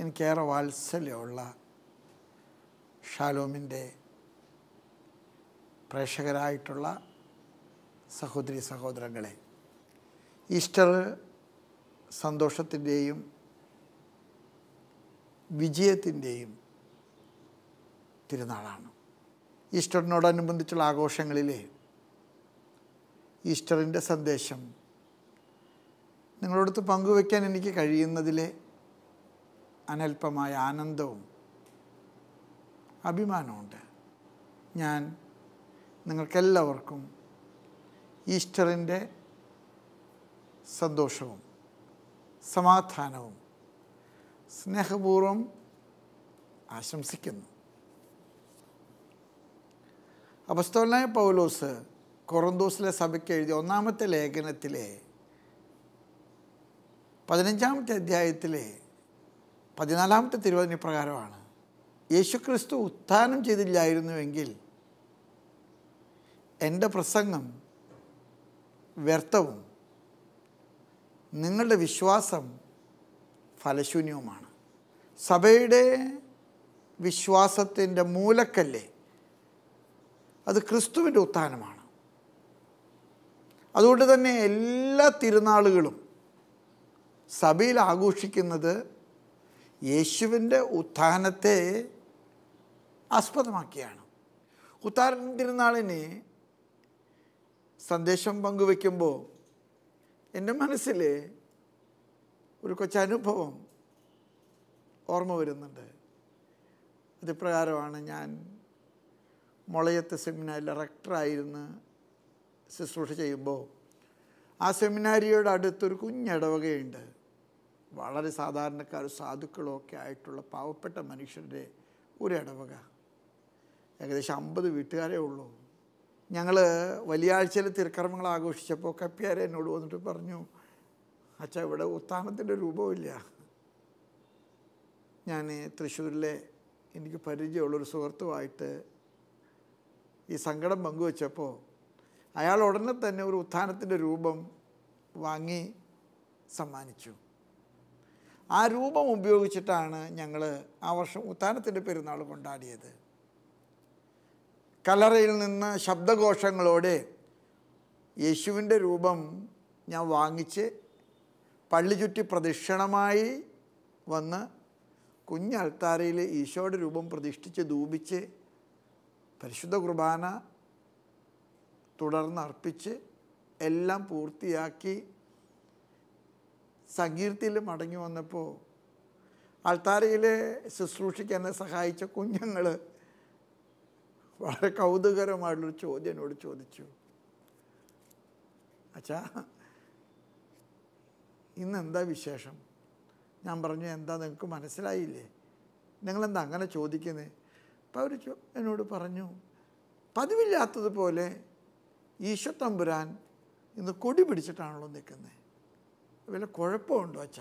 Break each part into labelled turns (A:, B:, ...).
A: എനിക്കേറെ വാത്സല്യമുള്ള ഷാലോമിൻ്റെ പ്രേക്ഷകരായിട്ടുള്ള സഹോദരി സഹോദരങ്ങളെ ഈസ്റ്റർ സന്തോഷത്തിൻ്റെയും വിജയത്തിൻ്റെയും തിരുനാളാണ് ഈസ്റ്ററിനോടനുബന്ധിച്ചുള്ള ആഘോഷങ്ങളിലെ ഈസ്റ്ററിൻ്റെ സന്ദേശം നിങ്ങളോടത്ത് പങ്കുവയ്ക്കാൻ എനിക്ക് കഴിയുന്നതിലെ അനൽപമായ ആനന്ദവും അഭിമാനമുണ്ട് ഞാൻ നിങ്ങൾക്കെല്ലാവർക്കും ഈസ്റ്ററിൻ്റെ സന്തോഷവും സമാധാനവും സ്നേഹപൂർവം ആശംസിക്കുന്നു അപസ്തോലായ പൗലോസ് കൊറന്തോസിലെ സഭയ്ക്ക് എഴുതിയ ഒന്നാമത്തെ ലേഖനത്തിലെ പതിനഞ്ചാമത്തെ അധ്യായത്തിലെ പതിനാലാമത്തെ തിരുവചന പ്രകാരമാണ് യേശുക്രിസ്തു ഉത്ഥാനം ചെയ്തില്ലായിരുന്നുവെങ്കിൽ എൻ്റെ പ്രസംഗം വ്യർത്ഥവും നിങ്ങളുടെ വിശ്വാസം ഫലശൂന്യവുമാണ് സഭയുടെ വിശ്വാസത്തിൻ്റെ മൂലക്കല്ലേ അത് ക്രിസ്തുവിൻ്റെ ഉത്ഥാനമാണ് അതുകൊണ്ട് തന്നെ എല്ലാ തിരുനാളുകളും സഭയിൽ ആഘോഷിക്കുന്നത് യേശുവിൻ്റെ ഉത്ഥാനത്തെ ആസ്പദമാക്കിയാണ് ഉത്താരൻ തിരുനാളിന് സന്ദേശം പങ്കുവെക്കുമ്പോൾ എൻ്റെ മനസ്സിൽ ഒരു കൊച്ചനുഭവം ഓർമ്മ വരുന്നുണ്ട് അതിപ്രകാരമാണ് ഞാൻ മുളയത്ത് സെമിനാരിൽ റക്ടറായിരുന്ന് ശുശ്രൂഷ ചെയ്യുമ്പോൾ ആ സെമിനാരിയുടെ അടുത്തൊരു കുഞ്ഞിടവകയുണ്ട് വളരെ സാധാരണക്കാർ സാധുക്കളോ ഒക്കെ ആയിട്ടുള്ള പാവപ്പെട്ട മനുഷ്യൻ്റെ ഒരു ഇടവക ഏകദേശം അമ്പത് വീട്ടുകാരേ ഉള്ളൂ ഞങ്ങൾ വലിയാഴ്ചയിൽ തിരുക്കർമ്മങ്ങൾ ആഘോഷിച്ചപ്പോൾ കപ്പിയാരെ എന്നോട് വന്നിട്ട് പറഞ്ഞു അച്ഛ ഇവിടെ ഉത്താനത്തിൻ്റെ രൂപമില്ല ഞാൻ തൃശ്ശൂരിലെ എനിക്ക് പരിചയമുള്ളൊരു സുഹൃത്തുമായിട്ട് ഈ സങ്കടം പങ്കുവച്ചപ്പോൾ അയാൾ ഉടനെ തന്നെ ഒരു ഉത്ഥാനത്തിൻ്റെ രൂപം വാങ്ങി സമ്മാനിച്ചു ആ രൂപം ഉപയോഗിച്ചിട്ടാണ് ഞങ്ങൾ ആ വർഷം ഉത്താനത്തിൻ്റെ പെരുന്നാൾ കൊണ്ടാടിയത് കലറയിൽ നിന്ന് ശബ്ദഘോഷങ്ങളോടെ യേശുവിൻ്റെ രൂപം ഞാൻ വാങ്ങിച്ച് പള്ളി ചുറ്റി പ്രദക്ഷിണമായി വന്ന് കുഞ്ഞ് അൾത്താരയിൽ ഈശോയുടെ രൂപം പ്രതിഷ്ഠിച്ച് ധൂപിച്ച് പരിശുദ്ധ കുർബാന തുടർന്ന് അർപ്പിച്ച് എല്ലാം പൂർത്തിയാക്കി സങ്കീർത്തിയിൽ മടങ്ങി വന്നപ്പോൾ അൾത്താരയിൽ ശുശ്രൂഷയ്ക്ക് എന്നെ സഹായിച്ച കുഞ്ഞുങ്ങൾ വളരെ കൗതുകരമായിട്ടുള്ളൊരു ചോദ്യം എന്നോട് ചോദിച്ചു അച്ഛാ ഇന്നെന്താ വിശേഷം ഞാൻ പറഞ്ഞു എന്താ നിങ്ങൾക്ക് മനസ്സിലായില്ലേ നിങ്ങളെന്താ അങ്ങനെ ചോദിക്കുന്നത് അപ്പോൾ അവർ എന്നോട് പറഞ്ഞു പതിവില്ലാത്തതുപോലെ ഈശോ തമ്പുരാൻ ഇന്ന് കൊടി പിടിച്ചിട്ടാണല്ലോ നിൽക്കുന്നത് വല്ല കുഴപ്പമുണ്ടോ അച്ഛ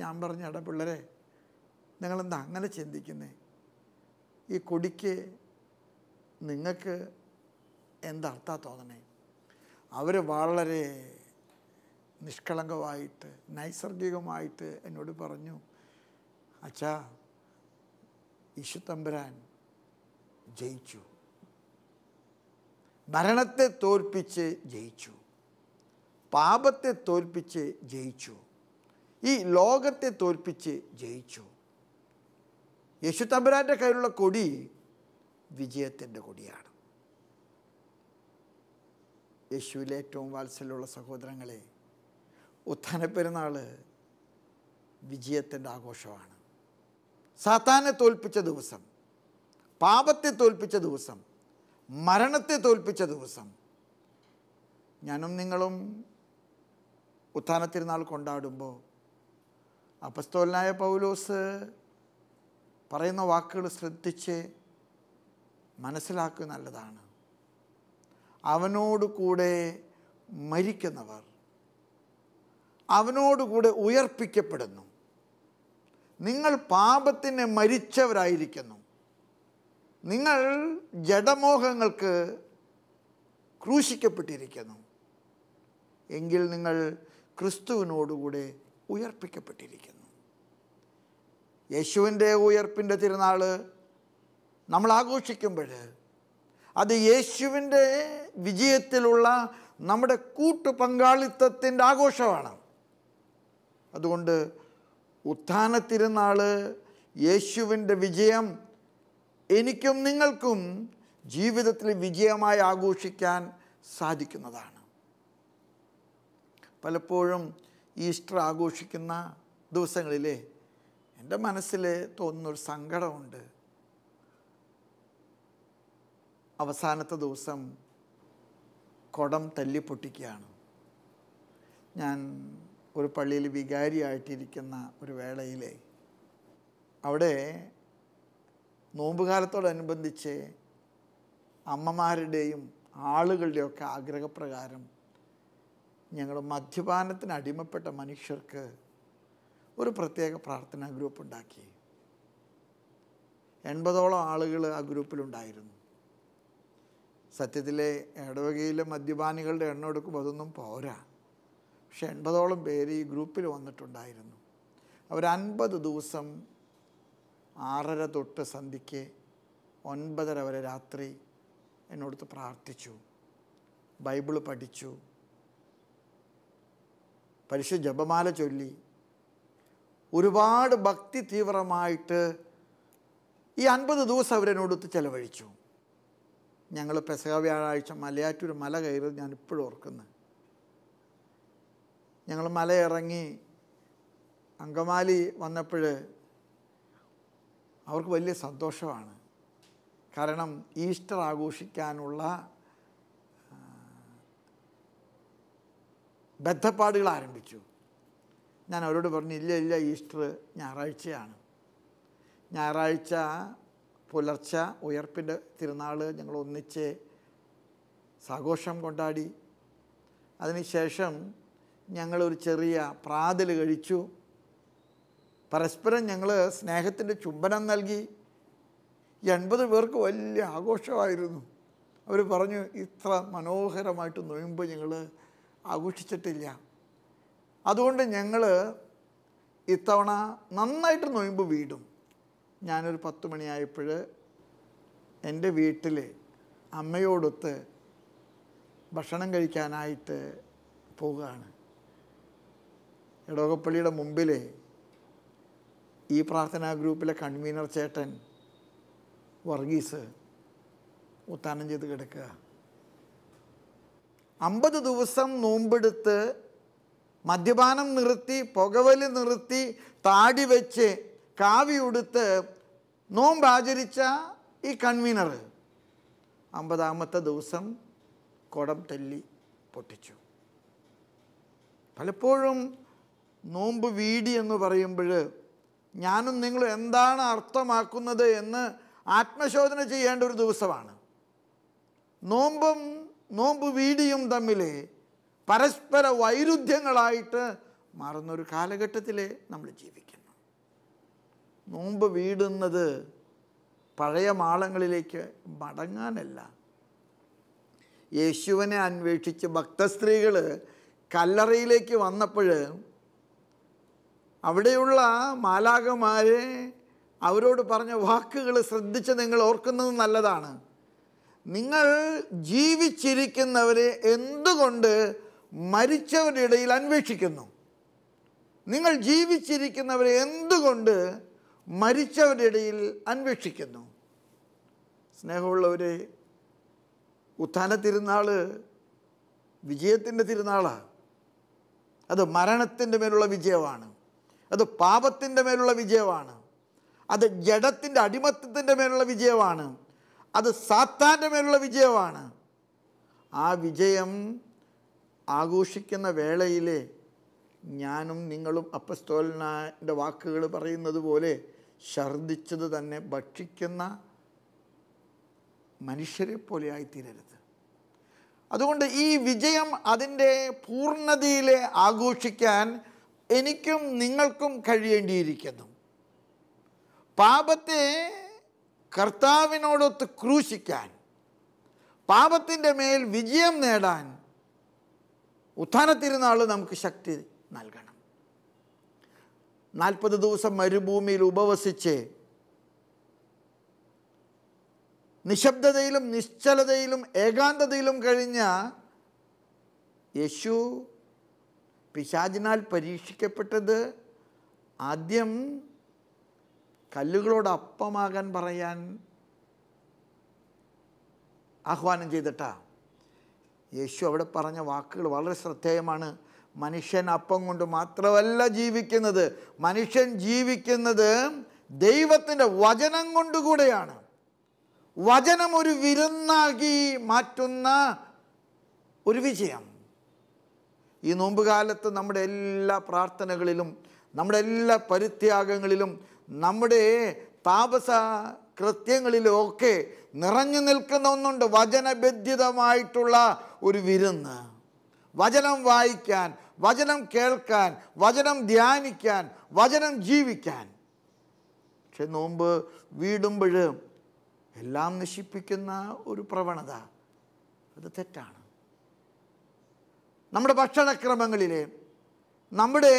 A: ഞാൻ പറഞ്ഞ എടാ പിള്ളേരെ നിങ്ങളെന്താ അങ്ങനെ ചിന്തിക്കുന്നേ ഈ കൊടിക്ക് നിങ്ങൾക്ക് എന്തർത്ഥ തോന്നണേ അവർ വളരെ നിഷ്കളങ്കമായിട്ട് നൈസർഗികമായിട്ട് എന്നോട് പറഞ്ഞു അച്ഛാ ഇഷുത്തമ്പുരാൻ ജയിച്ചു ഭരണത്തെ തോൽപ്പിച്ച് ജയിച്ചു പാപത്തെ തോൽപ്പിച്ച് ജയിച്ചു ഈ ലോകത്തെ തോൽപ്പിച്ച് ജയിച്ചു യേശു തമ്പുരാൻ്റെ കയ്യിലുള്ള കൊടി വിജയത്തിൻ്റെ കൊടിയാണ് യേശുവിലെ ഏറ്റവും വാത്സല്യമുള്ള സഹോദരങ്ങളെ ഉത്ഥാന പെരുന്നാൾ വിജയത്തിൻ്റെ ആഘോഷമാണ് സാത്താനെ തോൽപ്പിച്ച ദിവസം പാപത്തെ തോൽപ്പിച്ച ദിവസം മരണത്തെ തോൽപ്പിച്ച ദിവസം ഞാനും നിങ്ങളും ഉത്ഥാന തിരുനാൾ കൊണ്ടാടുമ്പോൾ അപസ്തോലനായ പൗലോസ് പറയുന്ന വാക്കുകൾ ശ്രദ്ധിച്ച് മനസ്സിലാക്കുക നല്ലതാണ് അവനോട് കൂടെ മരിക്കുന്നവർ അവനോടുകൂടെ ഉയർപ്പിക്കപ്പെടുന്നു നിങ്ങൾ പാപത്തിന് മരിച്ചവരായിരിക്കുന്നു നിങ്ങൾ ജഡമോഹങ്ങൾക്ക് ക്രൂശിക്കപ്പെട്ടിരിക്കുന്നു എങ്കിൽ നിങ്ങൾ ക്രിസ്തുവിനോടുകൂടെ ഉയർപ്പിക്കപ്പെട്ടിരിക്കുന്നു യേശുവിൻ്റെ ഉയർപ്പിൻ്റെ തിരുനാൾ നമ്മൾ ആഘോഷിക്കുമ്പോൾ അത് യേശുവിൻ്റെ വിജയത്തിലുള്ള നമ്മുടെ കൂട്ടു പങ്കാളിത്തത്തിൻ്റെ ആഘോഷമാണ് അതുകൊണ്ട് ഉത്ഥാന തിരുനാൾ യേശുവിൻ്റെ വിജയം എനിക്കും നിങ്ങൾക്കും ജീവിതത്തിൽ വിജയമായി ആഘോഷിക്കാൻ സാധിക്കുന്നതാണ് പലപ്പോഴും ഈസ്റ്റർ ആഘോഷിക്കുന്ന ദിവസങ്ങളിലെ എൻ്റെ മനസ്സിൽ തോന്നുന്നൊരു സങ്കടമുണ്ട് അവസാനത്തെ ദിവസം കുടം തല്ലിപ്പൊട്ടിക്കുകയാണ് ഞാൻ ഒരു പള്ളിയിൽ വികാരിയായിട്ടിരിക്കുന്ന ഒരു വേളയിലെ അവിടെ നോമ്പുകാലത്തോടനുബന്ധിച്ച് അമ്മമാരുടെയും ആളുകളുടെയൊക്കെ ആഗ്രഹപ്രകാരം ഞങ്ങൾ മദ്യപാനത്തിന് അടിമപ്പെട്ട മനുഷ്യർക്ക് ഒരു പ്രത്യേക പ്രാർത്ഥനാ ഗ്രൂപ്പ് ഉണ്ടാക്കി എൺപതോളം ആളുകൾ ആ ഗ്രൂപ്പിലുണ്ടായിരുന്നു സത്യത്തിലെ ഇടവകയിലെ മദ്യപാനികളുടെ എണ്ണം എടുക്കുമ്പോൾ അതൊന്നും പോരാ പക്ഷെ എൺപതോളം പേര് ഈ ഗ്രൂപ്പിൽ വന്നിട്ടുണ്ടായിരുന്നു അവർ അൻപത് ദിവസം ആറര തൊട്ട് സന്ധിക്ക് ഒൻപതര വരെ രാത്രി എന്നോടത്ത് പ്രാർത്ഥിച്ചു ബൈബിള് പഠിച്ചു പരിശു ജപമാല ചൊല്ലി ഒരുപാട് ഭക്തി തീവ്രമായിട്ട് ഈ അൻപത് ദിവസം അവരെന്നോടൊത്ത് ചെലവഴിച്ചു ഞങ്ങൾ പെസക വ്യാഴാഴ്ച മലയാറ്റൂർ മല കയറിയത് ഞാനിപ്പോഴും ഓർക്കുന്നു ഞങ്ങൾ മലയിറങ്ങി അങ്കമാലി വന്നപ്പോൾ അവർക്ക് വലിയ സന്തോഷമാണ് കാരണം ഈസ്റ്റർ ആഘോഷിക്കാനുള്ള ബദ്ധപ്പാടുകൾ ആരംഭിച്ചു ഞാൻ അവരോട് പറഞ്ഞു ഇല്ല ഇല്ല ഈസ്റ്റർ ഞായറാഴ്ചയാണ് ഞായറാഴ്ച പുലർച്ച ഉയർപ്പിൻ്റെ തിരുനാൾ ഞങ്ങൾ ഒന്നിച്ച് സാഘോഷം കൊണ്ടാടി അതിനുശേഷം ഞങ്ങളൊരു ചെറിയ പ്രാതൽ കഴിച്ചു പരസ്പരം ഞങ്ങൾ സ്നേഹത്തിൻ്റെ ചുംബനം നൽകി എൺപത് പേർക്ക് വലിയ ആഘോഷമായിരുന്നു അവർ പറഞ്ഞു ഇത്ര മനോഹരമായിട്ട് നൊയമ്പ് ഞങ്ങൾ ആഘോഷിച്ചിട്ടില്ല അതുകൊണ്ട് ഞങ്ങൾ ഇത്തവണ നന്നായിട്ട് നൊയമ്പ് വീടും ഞാനൊരു പത്ത് മണിയായപ്പോൾ എൻ്റെ വീട്ടിൽ അമ്മയോടൊത്ത് ഭക്ഷണം കഴിക്കാനായിട്ട് പോവുകയാണ് ഇടവകപ്പള്ളിയുടെ മുമ്പിൽ ഈ പ്രാർത്ഥനാ ഗ്രൂപ്പിലെ കൺവീനർ ചേട്ടൻ വർഗീസ് ഉത്താനം ചെയ്ത് കിടക്കുക അമ്പത് ദിവസം നോമ്പെടുത്ത് മദ്യപാനം നിർത്തി പുകവലി നിർത്തി താടി വെച്ച് കാവി ഉടുത്ത് നോമ്പ് ആചരിച്ച ഈ കൺവീനർ അമ്പതാമത്തെ ദിവസം കുടം തല്ലി പൊട്ടിച്ചു പലപ്പോഴും നോമ്പ് വീടി എന്ന് പറയുമ്പോൾ ഞാനും നിങ്ങൾ എന്താണ് അർത്ഥമാക്കുന്നത് എന്ന് ആത്മശോധന ചെയ്യേണ്ട ഒരു ദിവസമാണ് നോമ്പും നോമ്പ് വീടിയും തമ്മിൽ പരസ്പര വൈരുദ്ധ്യങ്ങളായിട്ട് മാറുന്നൊരു കാലഘട്ടത്തിൽ നമ്മൾ ജീവിക്കുന്നു നോമ്പ് വീടുന്നത് പഴയ മാളങ്ങളിലേക്ക് മടങ്ങാനല്ല യേശുവിനെ അന്വേഷിച്ച് ഭക്തസ്ത്രീകൾ കല്ലറയിലേക്ക് വന്നപ്പോൾ അവിടെയുള്ള മാലാകമാരെ അവരോട് പറഞ്ഞ വാക്കുകൾ ശ്രദ്ധിച്ച് നിങ്ങൾ ഓർക്കുന്നത് നല്ലതാണ് നിങ്ങൾ ജീവിച്ചിരിക്കുന്നവരെ എന്തുകൊണ്ട് മരിച്ചവരുടെ ഇടയിൽ അന്വേഷിക്കുന്നു നിങ്ങൾ ജീവിച്ചിരിക്കുന്നവരെ എന്തുകൊണ്ട് മരിച്ചവരുടെ ഇടയിൽ അന്വേഷിക്കുന്നു സ്നേഹമുള്ളവരെ ഉത്ഥാന തിരുനാൾ വിജയത്തിൻ്റെ തിരുനാളാണ് അത് മരണത്തിൻ്റെ മേലുള്ള വിജയമാണ് അത് പാപത്തിൻ്റെ മേലുള്ള വിജയമാണ് അത് ജഡത്തിൻ്റെ അടിമത്തത്തിൻ്റെ മേലുള്ള വിജയമാണ് അത് സാത്താൻ്റെ മേലുള്ള വിജയമാണ് ആ വിജയം ആഘോഷിക്കുന്ന വേളയിൽ ഞാനും നിങ്ങളും അപ്പസ്തോലനാൻ്റെ വാക്കുകൾ പറയുന്നത് പോലെ ഛർദിച്ചത് തന്നെ ഭക്ഷിക്കുന്ന മനുഷ്യരെ പോലെ ആയിത്തീരരുത് അതുകൊണ്ട് ഈ വിജയം അതിൻ്റെ പൂർണ്ണതയിൽ ആഘോഷിക്കാൻ എനിക്കും നിങ്ങൾക്കും കഴിയേണ്ടിയിരിക്കുന്നു പാപത്തെ കർത്താവിനോടൊത്ത് ക്രൂശിക്കാൻ പാപത്തിൻ്റെ മേൽ വിജയം നേടാൻ ഉത്ഥാനത്തിരുന്നാൾ നമുക്ക് ശക്തി നൽകണം നാൽപ്പത് ദിവസം മരുഭൂമിയിൽ ഉപവസിച്ച് നിശബ്ദതയിലും നിശ്ചലതയിലും ഏകാന്തതയിലും കഴിഞ്ഞ യേശു പിശാചിനാൽ പരീക്ഷിക്കപ്പെട്ടത് ആദ്യം കല്ലുകളോട് അപ്പമാകാൻ പറയാൻ ആഹ്വാനം ചെയ്തിട്ടാ യേശു അവിടെ പറഞ്ഞ വാക്കുകൾ വളരെ ശ്രദ്ധേയമാണ് മനുഷ്യൻ അപ്പം കൊണ്ട് മാത്രമല്ല ജീവിക്കുന്നത് മനുഷ്യൻ ജീവിക്കുന്നത് ദൈവത്തിൻ്റെ വചനം കൊണ്ടുകൂടെയാണ് വചനം ഒരു വിരുന്നാക്കി മാറ്റുന്ന ഒരു വിജയം ഈ നോമ്പുകാലത്ത് നമ്മുടെ എല്ലാ പ്രാർത്ഥനകളിലും നമ്മുടെ എല്ലാ പരിത്യാഗങ്ങളിലും നമ്മുടെ താപസ കൃത്യങ്ങളിലൊക്കെ നിറഞ്ഞു നിൽക്കുന്ന ഒന്നുണ്ട് വചനബദ്ധിതമായിട്ടുള്ള ഒരു വിരുന്ന് വചനം വായിക്കാൻ വചനം കേൾക്കാൻ വചനം ധ്യാനിക്കാൻ വചനം ജീവിക്കാൻ പക്ഷെ നോമ്പ് വീടുമ്പോഴും എല്ലാം നശിപ്പിക്കുന്ന ഒരു പ്രവണത അത് തെറ്റാണ് നമ്മുടെ ഭക്ഷണക്രമങ്ങളിലെ നമ്മുടെ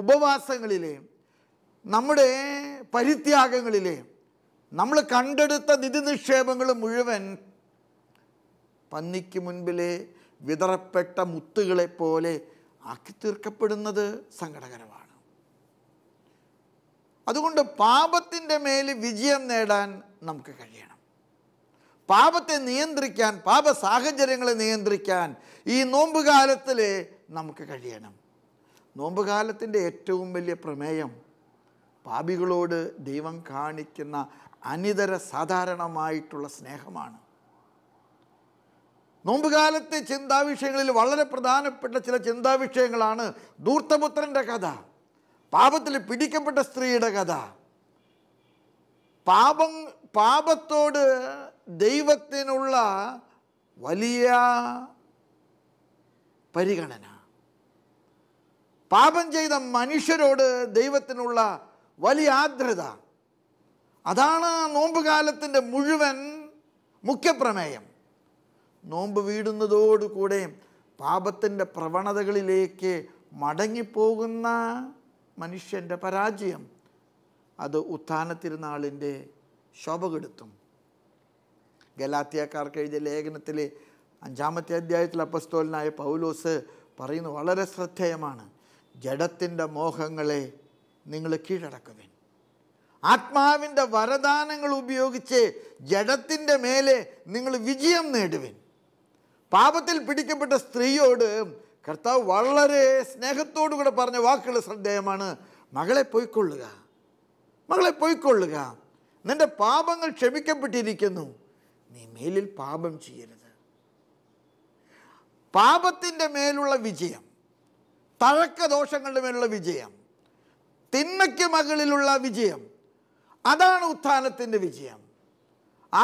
A: ഉപവാസങ്ങളിലെ നമ്മുടെ പരിത്യാഗങ്ങളിലെ നമ്മൾ കണ്ടെടുത്ത നിധി നിക്ഷേപങ്ങൾ മുഴുവൻ പന്നിക്ക് മുൻപിലെ വിതറപ്പെട്ട മുത്തുകളെപ്പോലെ ആക്കി തീർക്കപ്പെടുന്നത് സങ്കടകരമാണ് അതുകൊണ്ട് പാപത്തിൻ്റെ മേൽ വിജയം നേടാൻ നമുക്ക് കഴിയണം പാപത്തെ നിയന്ത്രിക്കാൻ പാപ സാഹചര്യങ്ങളെ നിയന്ത്രിക്കാൻ ഈ നോമ്പുകാലത്തിൽ നമുക്ക് കഴിയണം നോമ്പുകാലത്തിൻ്റെ ഏറ്റവും വലിയ പ്രമേയം പാപികളോട് ദൈവം കാണിക്കുന്ന അനിതര സാധാരണമായിട്ടുള്ള സ്നേഹമാണ് നോമ്പുകാലത്തെ ചിന്താവിഷയങ്ങളിൽ വളരെ പ്രധാനപ്പെട്ട ചില ചിന്താവിഷയങ്ങളാണ് ദൂർത്തപുത്രൻ്റെ കഥ പാപത്തിൽ പിടിക്കപ്പെട്ട സ്ത്രീയുടെ കഥ പാപം പാപത്തോട് ദൈവത്തിനുള്ള വലിയ പരിഗണന പാപം ചെയ്ത മനുഷ്യരോട് ദൈവത്തിനുള്ള വലിയ ആർദ്രത അതാണ് നോമ്പുകാലത്തിൻ്റെ മുഴുവൻ മുഖ്യപ്രമേയം നോമ്പ് വീടുന്നതോടുകൂടെ പാപത്തിൻ്റെ പ്രവണതകളിലേക്ക് മടങ്ങിപ്പോകുന്ന മനുഷ്യൻ്റെ പരാജയം അത് ഉത്ഥാന തിരുനാളിൻ്റെ ശോഭ കെടുത്തും ഗലാത്തിയക്കാർക്ക് എഴുതിയ ലേഖനത്തിലെ അഞ്ചാമത്തെ അധ്യായത്തിൽ അപ്പസ്തോലനായ പൗലോസ് പറയുന്നത് വളരെ ശ്രദ്ധേയമാണ് ജഡത്തിൻ്റെ മോഹങ്ങളെ നിങ്ങൾ കീഴടക്കുവിൻ ആത്മാവിൻ്റെ വരദാനങ്ങൾ ഉപയോഗിച്ച് ജഡത്തിൻ്റെ മേലെ നിങ്ങൾ വിജയം നേടുവിൻ പാപത്തിൽ പിടിക്കപ്പെട്ട സ്ത്രീയോട് കർത്താവ് വളരെ സ്നേഹത്തോടു കൂടെ പറഞ്ഞ വാക്കുകൾ ശ്രദ്ധേയമാണ് മകളെ പോയിക്കൊള്ളുക മകളെ പോയിക്കൊള്ളുക നിൻ്റെ പാപങ്ങൾ ക്ഷമിക്കപ്പെട്ടിരിക്കുന്നു നീ മേലിൽ പാപം ചെയ്യരുത് പാപത്തിൻ്റെ മേലുള്ള വിജയം തഴക്കദോഷങ്ങളുടെ മേലുള്ള വിജയം തിന്മയ്ക്ക് മകളിലുള്ള വിജയം അതാണ് ഉത്ഥാനത്തിൻ്റെ വിജയം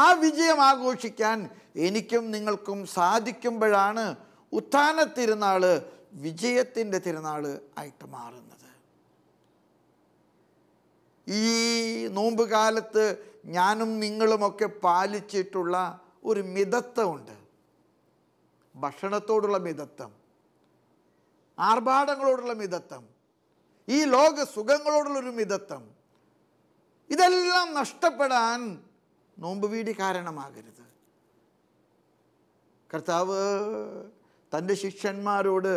A: ആ വിജയം ആഘോഷിക്കാൻ എനിക്കും നിങ്ങൾക്കും സാധിക്കുമ്പോഴാണ് ഉത്ഥാന തിരുനാൾ വിജയത്തിൻ്റെ തിരുനാൾ ആയിട്ട് മാറുന്നത് ഈ നോമ്പുകാലത്ത് ഞാനും നിങ്ങളുമൊക്കെ പാലിച്ചിട്ടുള്ള ഒരു മിതത്വമുണ്ട് ഭക്ഷണത്തോടുള്ള മിതത്വം ആർഭാടങ്ങളോടുള്ള മിതത്വം ഈ ലോക സുഖങ്ങളോടുള്ളൊരു മിതത്വം ഇതെല്ലാം നഷ്ടപ്പെടാൻ നോമ്പ് വീടി കാരണമാകരുത് കർത്താവ് തൻ്റെ ശിഷ്യന്മാരോട്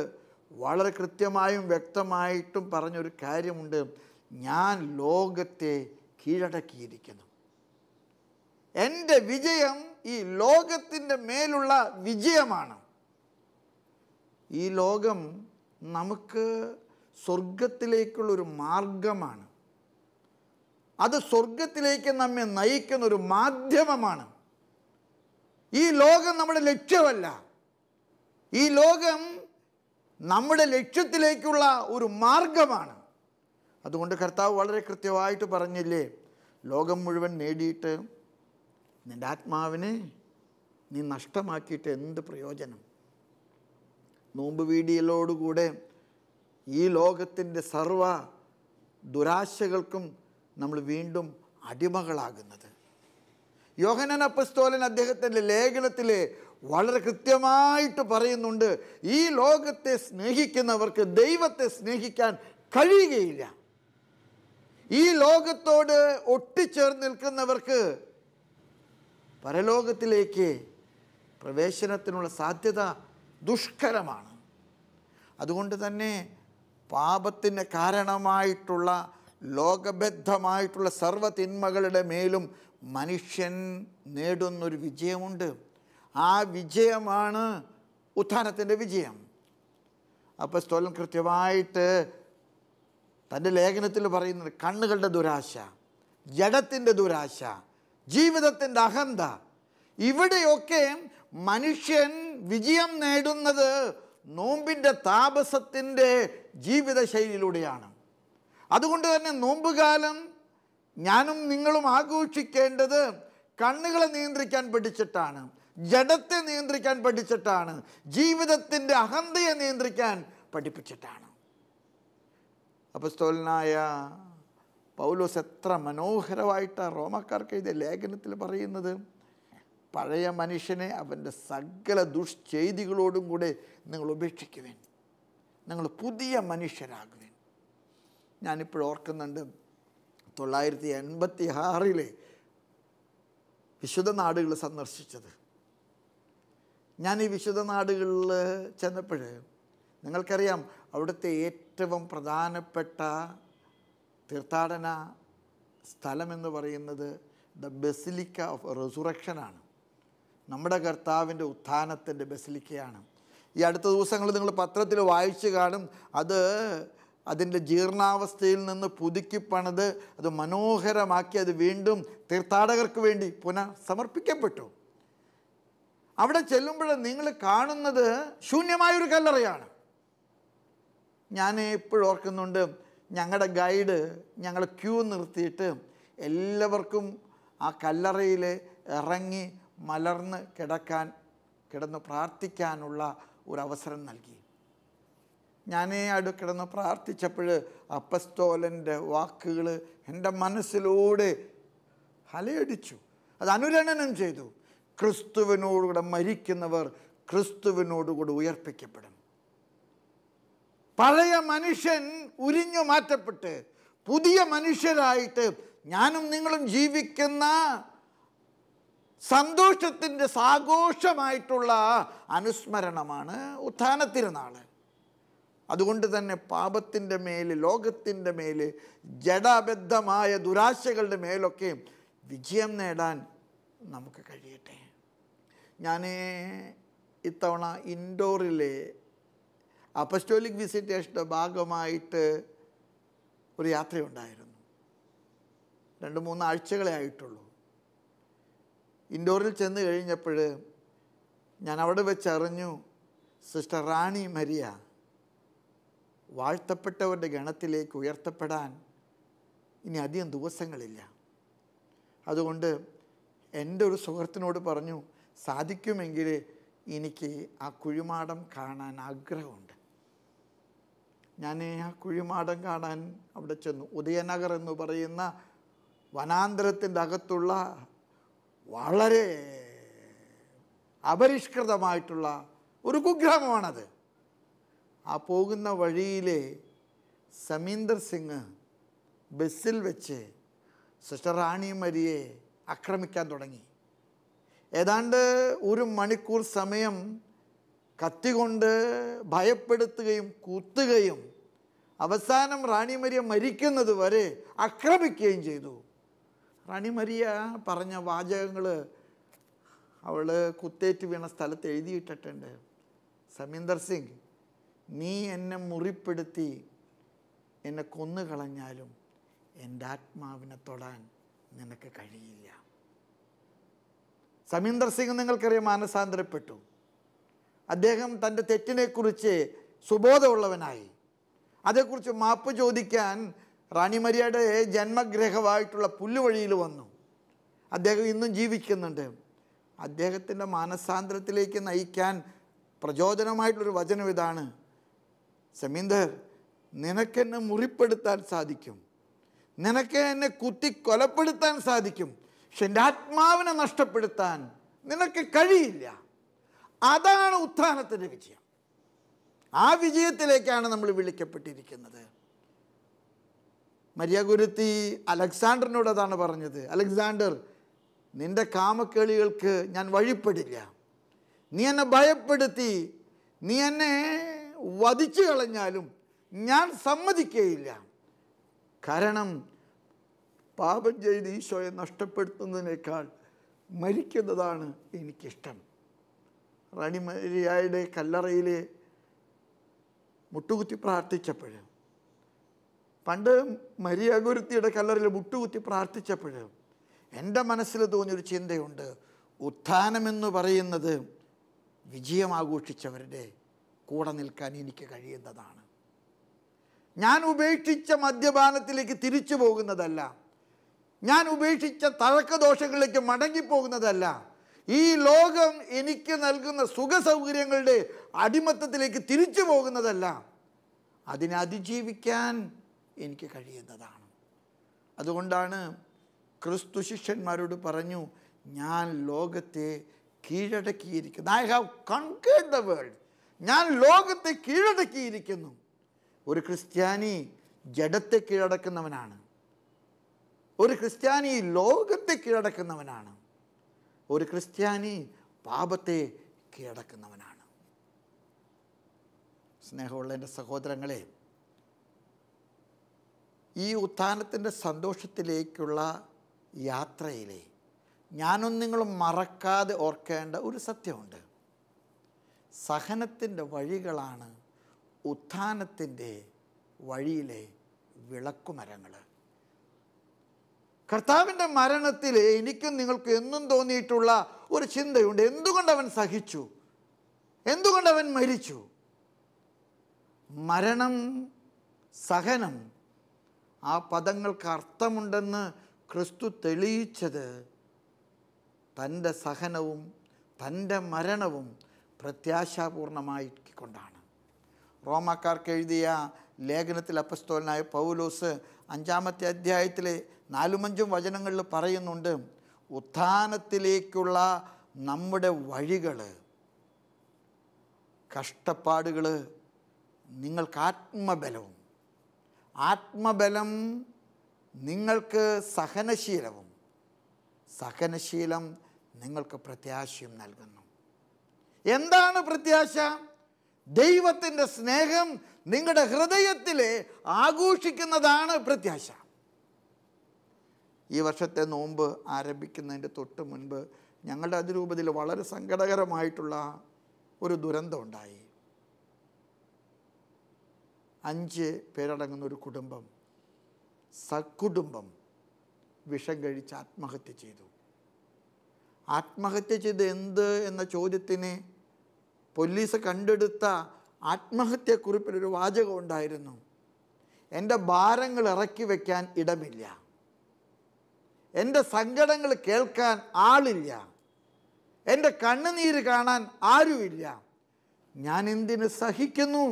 A: വളരെ കൃത്യമായും വ്യക്തമായിട്ടും പറഞ്ഞൊരു കാര്യമുണ്ട് ഞാൻ ലോകത്തെ കീഴടക്കിയിരിക്കുന്നു എൻ്റെ വിജയം ഈ ലോകത്തിൻ്റെ മേലുള്ള വിജയമാണ് ഈ ലോകം നമുക്ക് സ്വർഗത്തിലേക്കുള്ളൊരു മാർഗമാണ് അത് സ്വർഗത്തിലേക്ക് നമ്മെ നയിക്കുന്ന ഒരു മാധ്യമമാണ് ഈ ലോകം നമ്മുടെ ലക്ഷ്യമല്ല ഈ ലോകം നമ്മുടെ ലക്ഷ്യത്തിലേക്കുള്ള ഒരു മാർഗമാണ് അതുകൊണ്ട് കർത്താവ് വളരെ കൃത്യമായിട്ട് പറഞ്ഞില്ലേ ലോകം മുഴുവൻ നേടിയിട്ട് നിൻ്റെ ആത്മാവിനെ നീ നഷ്ടമാക്കിയിട്ട് എന്ത് പ്രയോജനം നോമ്പ് വീഡിയലോടുകൂടെ ഈ ലോകത്തിൻ്റെ സർവ ദുരാശകൾക്കും നമ്മൾ വീണ്ടും അടിമകളാകുന്നത് യോഹനൻ അപ്പസ്തോലൻ അദ്ദേഹത്തിൻ്റെ ലേഖനത്തിൽ വളരെ കൃത്യമായിട്ട് പറയുന്നുണ്ട് ഈ ലോകത്തെ സ്നേഹിക്കുന്നവർക്ക് ദൈവത്തെ സ്നേഹിക്കാൻ കഴിയുകയില്ല ഈ ലോകത്തോട് ഒട്ടിച്ചേർന്ന് നിൽക്കുന്നവർക്ക് പരലോകത്തിലേക്ക് പ്രവേശനത്തിനുള്ള സാധ്യത ദുഷ്കരമാണ് അതുകൊണ്ട് തന്നെ പാപത്തിന് കാരണമായിട്ടുള്ള ലോകബദ്ധമായിട്ടുള്ള സർവ്വ തിന്മകളുടെ മേലും മനുഷ്യൻ നേടുന്നൊരു വിജയമുണ്ട് ആ വിജയമാണ് ഉത്ഥാനത്തിൻ്റെ വിജയം അപ്പോൾ സ്തോലൻ കൃത്യമായിട്ട് തൻ്റെ ലേഖനത്തിൽ പറയുന്നത് കണ്ണുകളുടെ ദുരാശ ജഡത്തിൻ്റെ ദുരാശ ജീവിതത്തിൻ്റെ അഹന്ത ഇവിടെയൊക്കെ മനുഷ്യൻ വിജയം നേടുന്നത് നോമ്പിൻ്റെ താപസത്തിൻ്റെ ജീവിതശൈലിയിലൂടെയാണ് അതുകൊണ്ട് തന്നെ നോമ്പുകാലം ഞാനും നിങ്ങളും ആഘോഷിക്കേണ്ടത് കണ്ണുകളെ നിയന്ത്രിക്കാൻ പഠിച്ചിട്ടാണ് ജഡത്തെ നിയന്ത്രിക്കാൻ പഠിച്ചിട്ടാണ് ജീവിതത്തിൻ്റെ അഹന്തയെ നിയന്ത്രിക്കാൻ പഠിപ്പിച്ചിട്ടാണ് അപസ്തോലനായ പൗലോസ് എത്ര മനോഹരമായിട്ടാണ് റോമക്കാർക്ക് ഇത് ലേഖനത്തിൽ പറയുന്നത് പഴയ മനുഷ്യനെ അവൻ്റെ സകല ദുഷ്ചെയ്തികളോടും കൂടെ നിങ്ങൾ ഉപേക്ഷിക്കുവേൻ നിങ്ങൾ പുതിയ മനുഷ്യരാകുവേൻ ഞാനിപ്പോൾ ഓർക്കുന്നുണ്ട് തൊള്ളായിരത്തി എൺപത്തി ആറിലെ വിശുദ്ധ നാടുകൾ സന്ദർശിച്ചത് ഞാൻ ഈ വിശുദ്ധ നാടുകളിൽ ചെന്നപ്പോൾ നിങ്ങൾക്കറിയാം അവിടുത്തെ ഏറ്റവും പ്രധാനപ്പെട്ട തീർത്ഥാടന സ്ഥലമെന്ന് പറയുന്നത് ദ ബെസിലിക്ക ഓഫ് റെസുറക്ഷനാണ് നമ്മുടെ കർത്താവിൻ്റെ ഉത്ഥാനത്തിൻ്റെ ബസിലിക്കയാണ് ഈ അടുത്ത ദിവസങ്ങളിൽ നിങ്ങൾ പത്രത്തിൽ വായിച്ചു കാണും അത് അതിൻ്റെ ജീർണാവസ്ഥയിൽ നിന്ന് പുതുക്കി അത് മനോഹരമാക്കി അത് വീണ്ടും തീർത്ഥാടകർക്ക് വേണ്ടി പുനഃ സമർപ്പിക്കപ്പെട്ടു അവിടെ ചെല്ലുമ്പോൾ നിങ്ങൾ കാണുന്നത് ശൂന്യമായൊരു കല്ലറയാണ് ഞാൻ എപ്പോഴും ഓർക്കുന്നുണ്ട് ഞങ്ങളുടെ ഗൈഡ് ഞങ്ങൾ ക്യൂ നിർത്തിയിട്ട് എല്ലാവർക്കും ആ കല്ലറയിൽ ഇറങ്ങി മലർന്ന് കിടക്കാൻ കിടന്ന് പ്രാർത്ഥിക്കാനുള്ള ഒരവസരം നൽകി ഞാനേ അവിടെ കിടന്ന് പ്രാർത്ഥിച്ചപ്പോൾ അപ്പസ്തോലൻ്റെ വാക്കുകൾ എൻ്റെ മനസ്സിലൂടെ ഹലയടിച്ചു അത് അനുരണനം ചെയ്തു ക്രിസ്തുവിനോടുകൂടെ മരിക്കുന്നവർ ക്രിസ്തുവിനോടുകൂടെ ഉയർപ്പിക്കപ്പെടും പഴയ മനുഷ്യൻ ഉരിഞ്ഞു മാറ്റപ്പെട്ട് പുതിയ മനുഷ്യരായിട്ട് ഞാനും നിങ്ങളും ജീവിക്കുന്ന സന്തോഷത്തിൻ്റെ സാഘോഷമായിട്ടുള്ള അനുസ്മരണമാണ് ഉത്ഥാന തിരുനാൾ അതുകൊണ്ട് തന്നെ പാപത്തിൻ്റെ മേൽ ലോകത്തിൻ്റെ മേൽ ജഡബദ്ധമായ ദുരാശകളുടെ മേലൊക്കെ വിജയം നേടാൻ നമുക്ക് കഴിയട്ടെ ഞാൻ ഇത്തവണ ഇൻഡോറിലെ അപ്പസ്റ്റോലിക് വിസിറ്റേഷൻ്റെ ഭാഗമായിട്ട് ഒരു യാത്രയുണ്ടായിരുന്നു രണ്ട് മൂന്ന് ആയിട്ടുള്ളൂ ഇൻഡോറിൽ ചെന്ന് കഴിഞ്ഞപ്പോൾ ഞാൻ അവിടെ വെച്ചറിഞ്ഞു സിസ്റ്റർ റാണി മരിയ വാഴ്ത്തപ്പെട്ടവരുടെ ഗണത്തിലേക്ക് ഉയർത്തപ്പെടാൻ ഇനി അധികം ദിവസങ്ങളില്ല അതുകൊണ്ട് എൻ്റെ ഒരു സുഹൃത്തിനോട് പറഞ്ഞു സാധിക്കുമെങ്കിൽ എനിക്ക് ആ കുഴിമാടം കാണാൻ ആഗ്രഹമുണ്ട് ഞാൻ ആ കുഴിമാടം കാണാൻ അവിടെ ചെന്നു ഉദയനഗർ എന്ന് പറയുന്ന വനാന്തരത്തിൻ്റെ അകത്തുള്ള വളരെ അപരിഷ്കൃതമായിട്ടുള്ള ഒരു കുഗ്രാമമാണത് ആ പോകുന്ന വഴിയിലെ സമീന്ദർ സിംഗ് ബസ്സിൽ വെച്ച് സിസ്റ്റർ റാണി മരിയെ ആക്രമിക്കാൻ തുടങ്ങി ഏതാണ്ട് ഒരു മണിക്കൂർ സമയം കത്തികൊണ്ട് ഭയപ്പെടുത്തുകയും കൂത്തുകയും അവസാനം റാണിമരിയ മരിക്കുന്നത് വരെ ആക്രമിക്കുകയും ചെയ്തു റാണി മരിയ പറഞ്ഞ വാചകങ്ങൾ അവൾ കുത്തേറ്റ് വീണ സ്ഥലത്ത് എഴുതിയിട്ടിട്ടുണ്ട് സമീന്ദർ സിംഗ് നീ എന്നെ മുറിപ്പെടുത്തി എന്നെ കൊന്നുകളഞ്ഞാലും എൻ്റെ ആത്മാവിനെ തൊടാൻ നിനക്ക് കഴിയില്ല സമീന്ദർ സിംഗ് നിങ്ങൾക്കറിയാം മാനസാന്തരപ്പെട്ടു അദ്ദേഹം തൻ്റെ തെറ്റിനെക്കുറിച്ച് സുബോധമുള്ളവനായി അതേക്കുറിച്ച് മാപ്പ് ചോദിക്കാൻ റാണിമരിയയുടെ ജന്മഗ്രഹമായിട്ടുള്ള പുല്ലുവഴിയിൽ വന്നു അദ്ദേഹം ഇന്നും ജീവിക്കുന്നുണ്ട് അദ്ദേഹത്തിൻ്റെ മാനസാന്തരത്തിലേക്ക് നയിക്കാൻ പ്രചോദനമായിട്ടുള്ളൊരു വചനം ഇതാണ് സമീന്ദർ നിനക്കെന്നെ മുറിപ്പെടുത്താൻ സാധിക്കും നിനക്ക് എന്നെ കുത്തി കൊലപ്പെടുത്താൻ സാധിക്കും പക്ഷെ എൻ്റെ ആത്മാവിനെ നഷ്ടപ്പെടുത്താൻ നിനക്ക് കഴിയില്ല അതാണ് ഉത്ഥാനത്തിൻ്റെ വിജയം ആ വിജയത്തിലേക്കാണ് നമ്മൾ വിളിക്കപ്പെട്ടിരിക്കുന്നത് മരിയ അലക്സാണ്ടറിനോട് അതാണ് പറഞ്ഞത് അലക്സാണ്ടർ നിൻ്റെ കാമക്കേളികൾക്ക് ഞാൻ വഴിപ്പെടില്ല നീ എന്നെ ഭയപ്പെടുത്തി നീ എന്നെ വധിച്ചു കളഞ്ഞാലും ഞാൻ സമ്മതിക്കുകയില്ല കാരണം പാപം ചെയ്ത് ഈശോയെ നഷ്ടപ്പെടുത്തുന്നതിനേക്കാൾ മരിക്കുന്നതാണ് എനിക്കിഷ്ടം റാണി മരിയായുടെ കല്ലറയിലെ മുട്ടുകുത്തി പ്രാർത്ഥിച്ചപ്പോഴും പണ്ട് മരിയ കല്ലറിൽ മുട്ടുകുത്തി പ്രാർത്ഥിച്ചപ്പോൾ എൻ്റെ മനസ്സിൽ തോന്നിയൊരു ചിന്തയുണ്ട് ഉത്ഥാനമെന്ന് പറയുന്നത് വിജയം ആഘോഷിച്ചവരുടെ കൂടെ നിൽക്കാൻ എനിക്ക് കഴിയുന്നതാണ് ഞാൻ ഉപേക്ഷിച്ച മദ്യപാനത്തിലേക്ക് തിരിച്ചു പോകുന്നതല്ല ഞാൻ ഉപേക്ഷിച്ച തഴക്കദോഷങ്ങളിലേക്ക് മടങ്ങിപ്പോകുന്നതല്ല ഈ ലോകം എനിക്ക് നൽകുന്ന സുഖ സൗകര്യങ്ങളുടെ അടിമത്തത്തിലേക്ക് തിരിച്ചു പോകുന്നതല്ല അതിനെ അതിജീവിക്കാൻ എനിക്ക് കഴിയുന്നതാണ് അതുകൊണ്ടാണ് ക്രിസ്തു ശിഷ്യന്മാരോട് പറഞ്ഞു ഞാൻ ലോകത്തെ കീഴടക്കിയിരിക്കുന്നു I have conquered the world ഞാൻ ലോകത്തെ കീഴടക്കിയിരിക്കുന്നു ഒരു ക്രിസ്ത്യാനി ജഡത്തെ കീഴടക്കുന്നവനാണ് ഒരു ക്രിസ്ത്യാനി ലോകത്തെ കീഴടക്കുന്നവനാണ് ഒരു ക്രിസ്ത്യാനി പാപത്തെ കീഴടക്കുന്നവനാണ് സ്നേഹമുള്ള എൻ്റെ സഹോദരങ്ങളെ ഈ ഉത്ഥാനത്തിൻ്റെ സന്തോഷത്തിലേക്കുള്ള യാത്രയിലെ ഞാനും നിങ്ങളും മറക്കാതെ ഓർക്കേണ്ട ഒരു സത്യമുണ്ട് സഹനത്തിൻ്റെ വഴികളാണ് ഉത്ഥാനത്തിൻ്റെ വഴിയിലെ വിളക്കുമരങ്ങൾ കർത്താവിൻ്റെ മരണത്തിൽ എനിക്കും നിങ്ങൾക്കും എന്നും തോന്നിയിട്ടുള്ള ഒരു ചിന്തയുണ്ട് എന്തുകൊണ്ട് അവൻ സഹിച്ചു എന്തുകൊണ്ട് അവൻ മരിച്ചു മരണം സഹനം ആ പദങ്ങൾക്ക് അർത്ഥമുണ്ടെന്ന് ക്രിസ്തു തെളിയിച്ചത് തൻ്റെ സഹനവും തൻ്റെ മരണവും പ്രത്യാശാപൂർണമായിക്കൊണ്ടാണ് റോമാക്കാർക്ക് എഴുതിയ ലേഖനത്തിൽ അപ്പസ്തോലനായ പൗലോസ് അഞ്ചാമത്തെ അധ്യായത്തിലെ നാലുമഞ്ചും വചനങ്ങളിൽ പറയുന്നുണ്ട് ഉത്ഥാനത്തിലേക്കുള്ള നമ്മുടെ വഴികൾ കഷ്ടപ്പാടുകൾ നിങ്ങൾക്ക് ആത്മബലവും ആത്മബലം നിങ്ങൾക്ക് സഹനശീലവും സഹനശീലം നിങ്ങൾക്ക് പ്രത്യാശയും നൽകുന്നു എന്താണ് പ്രത്യാശ ദൈവത്തിൻ്റെ സ്നേഹം നിങ്ങളുടെ ഹൃദയത്തിൽ ആഘോഷിക്കുന്നതാണ് പ്രത്യാശ ഈ വർഷത്തെ നോമ്പ് ആരംഭിക്കുന്നതിൻ്റെ തൊട്ട് മുൻപ് ഞങ്ങളുടെ അതിരൂപതയിൽ വളരെ സങ്കടകരമായിട്ടുള്ള ഒരു ദുരന്തം ഉണ്ടായി അഞ്ച് പേരടങ്ങുന്ന ഒരു കുടുംബം സക്കുടുംബം വിഷം കഴിച്ച് ആത്മഹത്യ ചെയ്തു ആത്മഹത്യ ചെയ്ത് എന്ത് എന്ന ചോദ്യത്തിന് പോലീസ് കണ്ടെടുത്ത ആത്മഹത്യക്കുറിപ്പിലൊരു വാചകം ഉണ്ടായിരുന്നു എൻ്റെ ഭാരങ്ങൾ ഇറക്കി വയ്ക്കാൻ ഇടമില്ല എൻ്റെ സങ്കടങ്ങൾ കേൾക്കാൻ ആളില്ല എൻ്റെ കണ്ണുനീര് കാണാൻ ആരുമില്ല ഞാൻ എന്തിന് സഹിക്കുന്നു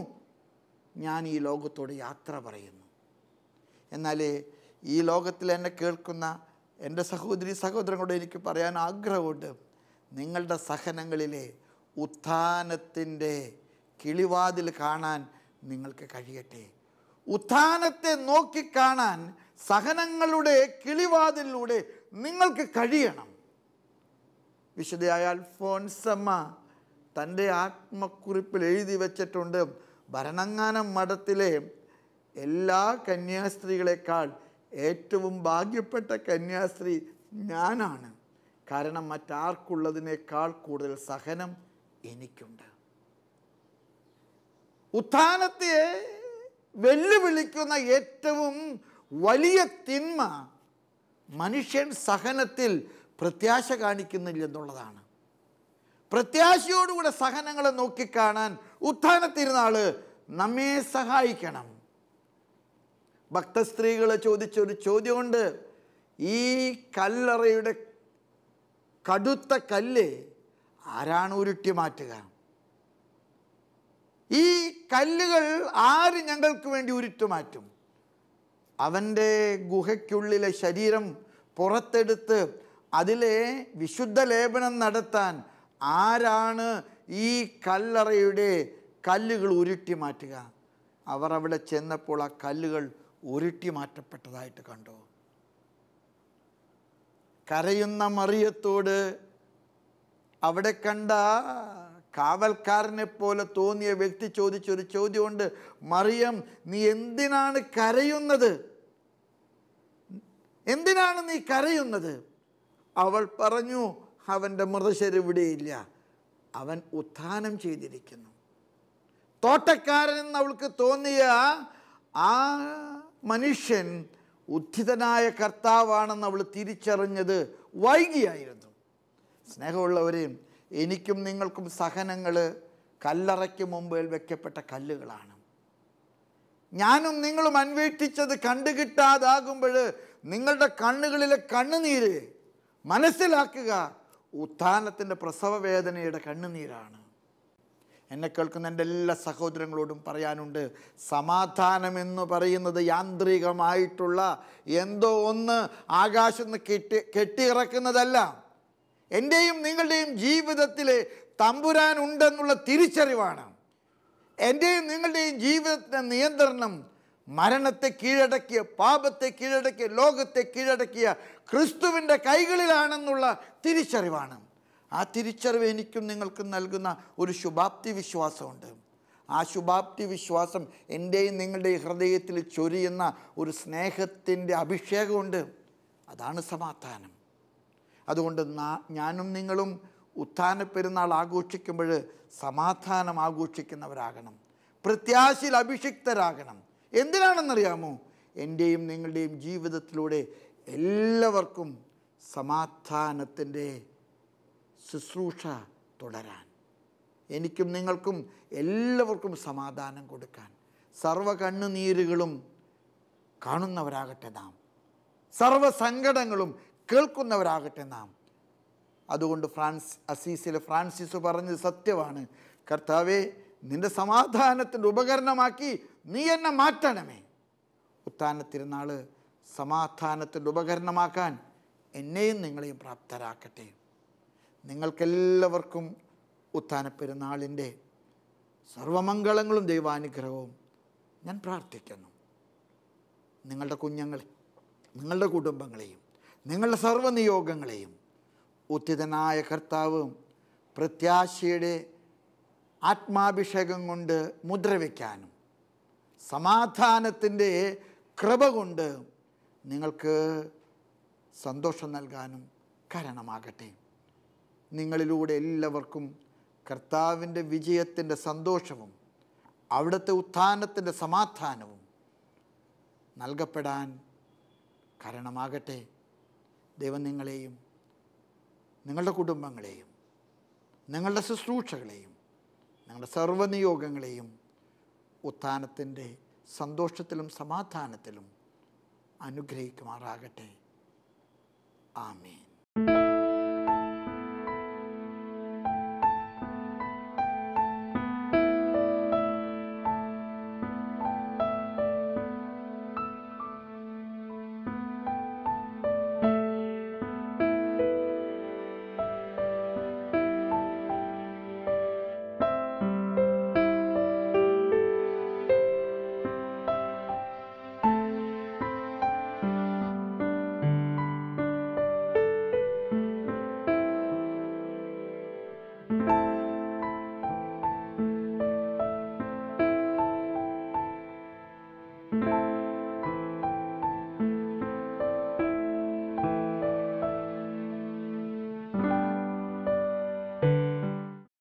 A: ഞാൻ ഈ ലോകത്തോട് യാത്ര പറയുന്നു എന്നാൽ ഈ ലോകത്തിൽ എന്നെ കേൾക്കുന്ന എൻ്റെ സഹോദരി സഹോദരങ്ങളോട് എനിക്ക് പറയാൻ ആഗ്രഹമുണ്ട് നിങ്ങളുടെ സഹനങ്ങളിലെ ഉത്ഥാനത്തിൻ്റെ കിളിവാതിൽ കാണാൻ നിങ്ങൾക്ക് കഴിയട്ടെ ഉത്ഥാനത്തെ നോക്കിക്കാണാൻ സഹനങ്ങളുടെ കിളിവാതിലൂടെ നിങ്ങൾക്ക് കഴിയണം വിശുദ്ധയായ അൽഫോൻസമ്മ തൻ്റെ ആത്മക്കുറിപ്പിൽ എഴുതി വച്ചിട്ടുണ്ട് ഭരണങ്ങാനം മഠത്തിലെ എല്ലാ കന്യാസ്ത്രീകളെക്കാൾ ഏറ്റവും ഭാഗ്യപ്പെട്ട കന്യാസ്ത്രീ ഞാനാണ് കാരണം മറ്റാർക്കുള്ളതിനേക്കാൾ കൂടുതൽ സഹനം എനിക്കുണ്ട് ഉത്ഥാനത്തെ വെല്ലുവിളിക്കുന്ന ഏറ്റവും വലിയ തിന്മ മനുഷ്യൻ സഹനത്തിൽ പ്രത്യാശ കാണിക്കുന്നില്ലെന്നുള്ളതാണ് പ്രത്യാശയോടുകൂടെ സഹനങ്ങളെ നോക്കിക്കാണാൻ ഉത്ഥാനത്തിരുന്നാൾ നമ്മെ സഹായിക്കണം ഭക്തസ്ത്രീകൾ ചോദിച്ചൊരു ചോദ്യമുണ്ട് ഈ കല്ലറയുടെ കടുത്ത കല്ല് ആരാണ് ഉരുട്ടി മാറ്റുക ഈ കല്ലുകൾ ആര് ഞങ്ങൾക്ക് വേണ്ടി ഉരുട്ടു മാറ്റും അവൻ്റെ ഗുഹയ്ക്കുള്ളിലെ ശരീരം പുറത്തെടുത്ത് അതിലെ വിശുദ്ധ ലേപനം നടത്താൻ ആരാണ് ഈ കല്ലറയുടെ കല്ലുകൾ ഉരുട്ടി മാറ്റുക അവർ അവിടെ ചെന്നപ്പോൾ ആ കല്ലുകൾ ഉരുട്ടി മാറ്റപ്പെട്ടതായിട്ട് കണ്ടു കരയുന്ന മറിയത്തോട് അവിടെ കണ്ട കാവൽക്കാരനെ പോലെ തോന്നിയ വ്യക്തി ചോദിച്ചൊരു ചോദ്യമുണ്ട് മറിയം നീ എന്തിനാണ് കരയുന്നത് എന്തിനാണ് നീ കരയുന്നത് അവൾ പറഞ്ഞു അവൻ്റെ മൃതശരിവിടെയില്ല അവൻ ഉത്ഥാനം ചെയ്തിരിക്കുന്നു തോട്ടക്കാരനെന്ന് അവൾക്ക് തോന്നിയ ആ മനുഷ്യൻ ഉദ്ധിതനായ കർത്താവാണെന്ന് അവൾ തിരിച്ചറിഞ്ഞത് വൈകിയായിരുന്നു സ്നേഹമുള്ളവരെ എനിക്കും നിങ്ങൾക്കും സഹനങ്ങൾ കല്ലറയ്ക്ക് മുമ്പിൽ വെക്കപ്പെട്ട കല്ലുകളാണ് ഞാനും നിങ്ങളും അന്വേഷിച്ചത് കണ്ടു നിങ്ങളുടെ കണ്ണുകളിലെ കണ്ണുനീര് മനസ്സിലാക്കുക ഉത്ഥാനത്തിൻ്റെ പ്രസവ വേദനയുടെ കണ്ണുനീരാണ് എന്നെ കേൾക്കുന്ന എൻ്റെ എല്ലാ സഹോദരങ്ങളോടും പറയാനുണ്ട് സമാധാനമെന്ന് പറയുന്നത് യാന്ത്രികമായിട്ടുള്ള എന്തോ ഒന്ന് ആകാശത്ത് നിന്ന് കെട്ടി കെട്ടിയിറക്കുന്നതല്ല എൻ്റെയും നിങ്ങളുടെയും ജീവിതത്തിലെ തമ്പുരാൻ ഉണ്ടെന്നുള്ള തിരിച്ചറിവാണ് എൻ്റെയും നിങ്ങളുടെയും ജീവിതത്തിൻ്റെ നിയന്ത്രണം മരണത്തെ കീഴടക്കിയ പാപത്തെ കീഴടക്കിയ ലോകത്തെ കീഴടക്കിയ ക്രിസ്തുവിൻ്റെ കൈകളിലാണെന്നുള്ള തിരിച്ചറിവാണ് ആ തിരിച്ചറിവ് എനിക്കും നിങ്ങൾക്കും നൽകുന്ന ഒരു ശുഭാപ്തി വിശ്വാസമുണ്ട് ആ ശുഭാപ്തി വിശ്വാസം എൻ്റെയും നിങ്ങളുടെയും ഹൃദയത്തിൽ ചൊരിയുന്ന ഒരു സ്നേഹത്തിൻ്റെ അഭിഷേകമുണ്ട് അതാണ് സമാധാനം അതുകൊണ്ട് ഞാനും നിങ്ങളും ഉത്ഥാന പെരുന്നാൾ ആഘോഷിക്കുമ്പോൾ സമാധാനം ആഘോഷിക്കുന്നവരാകണം പ്രത്യാശയിൽ അഭിഷിക്തരാകണം എന്തിനാണെന്നറിയാമോ എൻ്റെയും നിങ്ങളുടെയും ജീവിതത്തിലൂടെ എല്ലാവർക്കും സമാധാനത്തിൻ്റെ ശുശ്രൂഷ തുടരാൻ എനിക്കും നിങ്ങൾക്കും എല്ലാവർക്കും സമാധാനം കൊടുക്കാൻ സർവ കണ്ണുനീരുകളും കാണുന്നവരാകട്ടെ നാം സർവസങ്കടങ്ങളും കേൾക്കുന്നവരാകട്ടെ നാം അതുകൊണ്ട് ഫ്രാൻസ് അസീസിലെ ഫ്രാൻസിസ് പറഞ്ഞത് സത്യമാണ് കർത്താവെ നിൻ്റെ സമാധാനത്തിൻ്റെ ഉപകരണമാക്കി നീ എന്നെ മാറ്റണമേ ഉത്ഥാന തിരുനാൾ സമാധാനത്തിൻ്റെ ഉപകരണമാക്കാൻ എന്നെയും നിങ്ങളെയും പ്രാപ്തരാക്കട്ടെ നിങ്ങൾക്കെല്ലാവർക്കും ഉത്ഥാന പെരുന്നാളിൻ്റെ സർവമംഗളങ്ങളും ദൈവാനുഗ്രഹവും ഞാൻ പ്രാർത്ഥിക്കുന്നു നിങ്ങളുടെ കുഞ്ഞുങ്ങളെ നിങ്ങളുടെ കുടുംബങ്ങളെയും നിങ്ങളുടെ സർവ്വനിയോഗങ്ങളെയും ഉത്തിതനായ കർത്താവും പ്രത്യാശയുടെ ആത്മാഭിഷേകം കൊണ്ട് മുദ്രവയ്ക്കാനും സമാധാനത്തിൻ്റെ കൃപ കൊണ്ട് നിങ്ങൾക്ക് സന്തോഷം നൽകാനും കാരണമാകട്ടെ നിങ്ങളിലൂടെ എല്ലാവർക്കും കർത്താവിൻ്റെ വിജയത്തിൻ്റെ സന്തോഷവും അവിടുത്തെ ഉത്ഥാനത്തിൻ്റെ സമാധാനവും നൽകപ്പെടാൻ കാരണമാകട്ടെ ദൈവം നിങ്ങളെയും നിങ്ങളുടെ കുടുംബങ്ങളെയും നിങ്ങളുടെ ശുശ്രൂഷകളെയും നിങ്ങളുടെ സർവനിയോഗങ്ങളെയും ഉത്ഥാനത്തിൻ്റെ സന്തോഷത്തിലും സമാധാനത്തിലും അനുഗ്രഹിക്കുമാറാകട്ടെ ആമേൻ